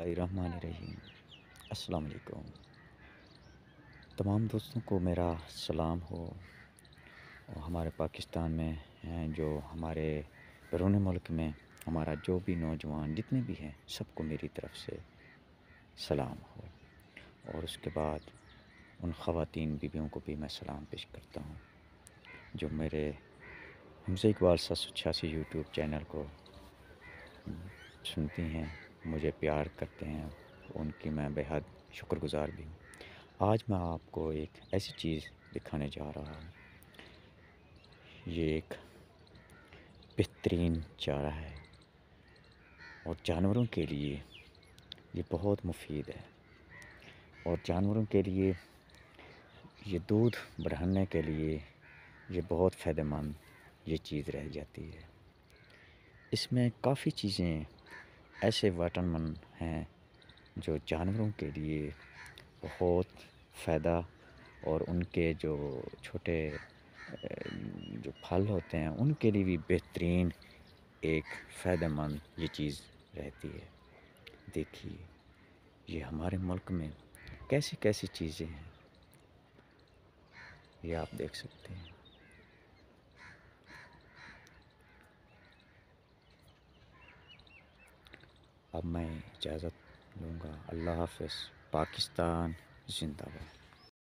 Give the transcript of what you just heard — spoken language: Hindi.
रहीम अस्सलाम वालेकुम तमाम दोस्तों को मेरा सलाम हो और हमारे पाकिस्तान में जो हमारे बैरून मुल्क में हमारा जो भी नौजवान जितने भी हैं सबको मेरी तरफ़ से सलाम हो और उसके बाद उन ख़वातीन बीबियों को भी मैं सलाम पेश करता हूँ जो मेरे हमसे इकबाल सात सौ छियासी यूट्यूब चैनल को सुनती हैं मुझे प्यार करते हैं उनकी मैं बेहद शुक्रगुज़ार भी हूँ आज मैं आपको एक ऐसी चीज़ दिखाने जा रहा हूँ ये एक बेहतरीन चारा है और जानवरों के लिए ये बहुत मुफीद है और जानवरों के लिए ये दूध बढ़ाने के लिए ये बहुत फ़ायदेमंद ये चीज़ रह जाती है इसमें काफ़ी चीज़ें ऐसे वाटरमन हैं जो जानवरों के लिए बहुत फ़ायदा और उनके जो छोटे जो फल होते हैं उनके लिए भी बेहतरीन एक फ़ायदेमंद ये चीज़ रहती है देखिए ये हमारे मुल्क में कैसी कैसी चीज़ें हैं ये आप देख सकते हैं अब मैं इजाज़त लूँगा अल्लाह हाफ पाकिस्तान जिंदाबाद